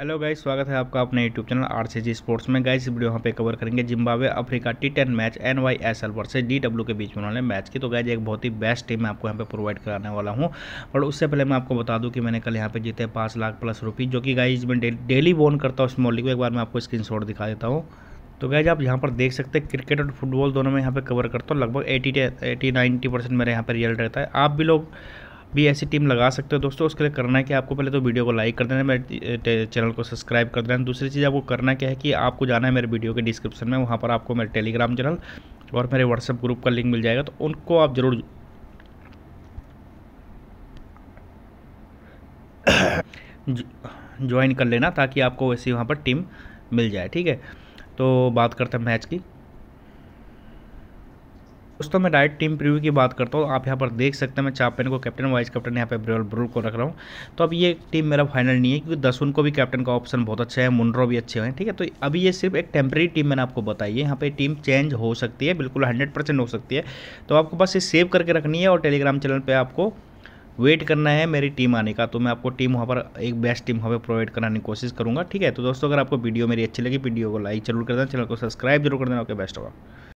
hello guys स्वागत है आपका अपने YouTube channel R C G sports में गाइस वीडियो यहाँ पे कवर करेंगे Zimbabwe Africa T ten match N Y S L versus D W के बीच में उन्होंने मैच की तो गाइस एक बहुत ही बेस्ट टीम मैं आपको यहाँ पे प्रोवाइड कराने वाला हूँ और उससे पहले मैं आपको बता दूँ कि मैंने कल यहाँ पे जीते पाँच लाख प्लस रुपीज़ जो कि गाइज में डेली बोन करता हूँ इस मोली को एक बार मैं आपको स्क्रीन दिखा देता हूँ तो गैज आप यहाँ पर देख सकते हैं क्रिकेट और फुटबॉल दोनों में यहाँ पे कवर करता हूँ लगभग एटी एटी नाइन्टी परसेंट मेरे यहाँ पर रिजल्ट रहता है आप भी लोग भी ऐसी टीम लगा सकते हो दोस्तों उसके लिए करना है कि आपको पहले तो वीडियो को लाइक कर देना मेरे चैनल को सब्सक्राइब कर देना दूसरी चीज़ आपको करना क्या है कि आपको जाना है मेरे वीडियो के डिस्क्रिप्शन में वहाँ पर आपको मेरे टेलीग्राम चैनल और मेरे व्हाट्सएप ग्रुप का लिंक मिल जाएगा तो उनको आप ज़रूर ज्वाइन कर लेना ताकि आपको वैसे वहाँ पर टीम मिल जाए ठीक है तो बात करते हैं मैच की दोस्तों मैं डायरेक्ट टीम प्रीव्यू की बात करता हूँ आप यहाँ पर देख सकते हैं मैं चापेन को कैप्टन वाइस कैप्टन यहाँ पे ब्रोल ब्रोल को रख रहा हूँ तो अब ये टीम मेरा फाइनल नहीं है क्योंकि दसवन को भी कैप्टन का ऑप्शन बहुत अच्छा है मुंड्रो भी अच्छे हैं ठीक है तो अभी ये सिर्फ एक टेम्प्रेरी टीम मैंने आपको बताई है यहाँ पर टीम चेंज हो सकती है बिल्कुल हंड्रेड हो सकती है तो आपको बस ये सेव करके रखनी है और टेलीग्राम चैनल पर आपको वेट करना है मेरी टीम आने का तो मैं आपको टीम वहाँ पर एक बेस्ट टीम वहाँ पर प्रोवाइड कराने की कोशिश करूँगा ठीक है तो दोस्तों अगर आपको वीडियो मेरी अच्छी लगी वीडियो को लाइक जरूर कर देना चैनल को सब्सक्राइब जरूर कर देना ओके बेस्ट होगा